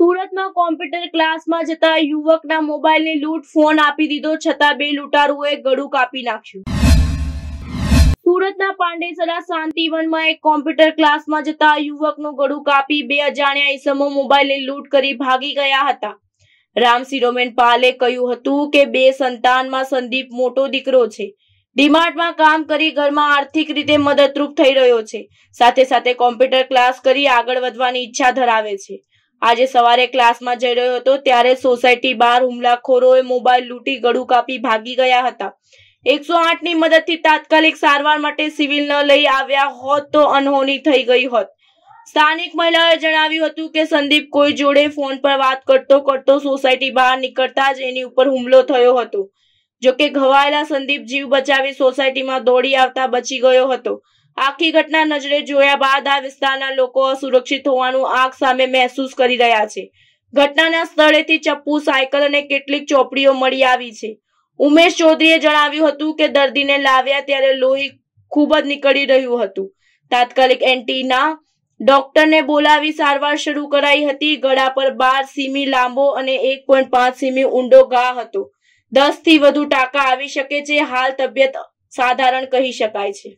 સુરતમાં કોમ્પ્યુટર ક્લાસમાં જતા યુવકના મોબાઈલને લૂંટ ફોન આપી દીધો છતાં બે લૂંટારુઓએ ગળું કાપી નાખ્યું સુરતના પાંડેસરા શાંતિવનમાં એક કોમ્પ્યુટર ક્લાસમાં જતા યુવકનું ગળું કાપી બે અજાણ્યા ઈસમો મોબાઈલને લૂંટ કરી ભાગી ગયા હતા રામ શિરોમેન પાલે કહ્યું હતું કે બે સંતાનમાં સંદીપ મોટો દીકરો છે ડીમાર્ટમાં કામ કરી ઘરમાં આર્થિક રીતે મદદરૂપ થઈ રહ્યો છે સાથે સાથે કોમ્પ્યુટર ક્લાસ કરી આગળ વધવાની ઈચ્છા ધરાવે છે આજે સવારે ક્લાસમાં જઈ રહ્યો હતો ત્યારે સોસાયટી બહાર હુમલાખોરોએ મોબાઈલ લૂંટી ગળું કાપી ભાગી ગયા હતા એકસો આઠની મદદથી તાત્કાલિક સારવાર માટે સિવિલ ન લઈ આવ્યા હોત તો અનહોની થઈ ગઈ હોત સ્થાનિક મહિલાએ જણાવ્યું હતું કે સંદીપ કોઈ જોડે ફોન પર વાત કરતો કરતો સોસાયટી બહાર નીકળતા જ એની ઉપર હુમલો થયો હતો જોકે ઘવાયેલા સંદીપ જીવ બચાવી સોસાયટીમાં દોડી આવતા બચી ગયો હતો આખી ઘટના નજરે જોયા બાદ આ વિસ્તારના લોકો અસુરક્ષિત હોવાનું આંખ સામે મહેસૂસ કરી રહ્યા છે ઘટનાના સ્થળેથી ચપ્પુ સાયકલ અને કેટલીક ચોપડીઓ મળી આવી છે ઉમેશ ચૌધરીએ જણાવ્યું હતું કે દર્દીને લાવ્યા ત્યારે લોહી ખૂબ જ નીકળી રહ્યું હતું તાત્કાલિક એન્ટીના ડોક્ટરને બોલાવી સારવાર શરૂ કરાઈ હતી ગળા પર બાર સીમી લાંબો અને એક પોઈન્ટ પાંચ સીમી ઊંડો ઘા હતો દસ થી વધુ ટાંકા આવી શકે છે હાલ તબિયત સાધારણ કહી શકાય છે